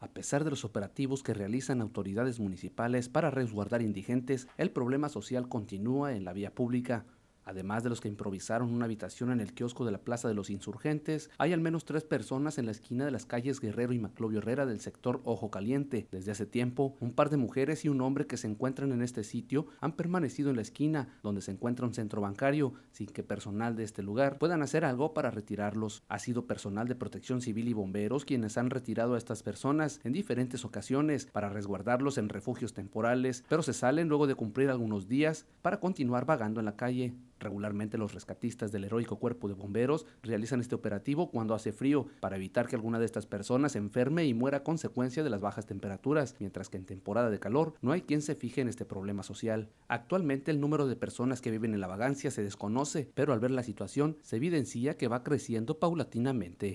A pesar de los operativos que realizan autoridades municipales para resguardar indigentes, el problema social continúa en la vía pública. Además de los que improvisaron una habitación en el kiosco de la Plaza de los Insurgentes, hay al menos tres personas en la esquina de las calles Guerrero y Maclovio Herrera del sector Ojo Caliente. Desde hace tiempo, un par de mujeres y un hombre que se encuentran en este sitio han permanecido en la esquina, donde se encuentra un centro bancario, sin que personal de este lugar puedan hacer algo para retirarlos. Ha sido personal de protección civil y bomberos quienes han retirado a estas personas en diferentes ocasiones para resguardarlos en refugios temporales, pero se salen luego de cumplir algunos días para continuar vagando en la calle. Regularmente los rescatistas del heroico cuerpo de bomberos realizan este operativo cuando hace frío para evitar que alguna de estas personas se enferme y muera a consecuencia de las bajas temperaturas, mientras que en temporada de calor no hay quien se fije en este problema social. Actualmente el número de personas que viven en la vagancia se desconoce, pero al ver la situación se evidencia que va creciendo paulatinamente.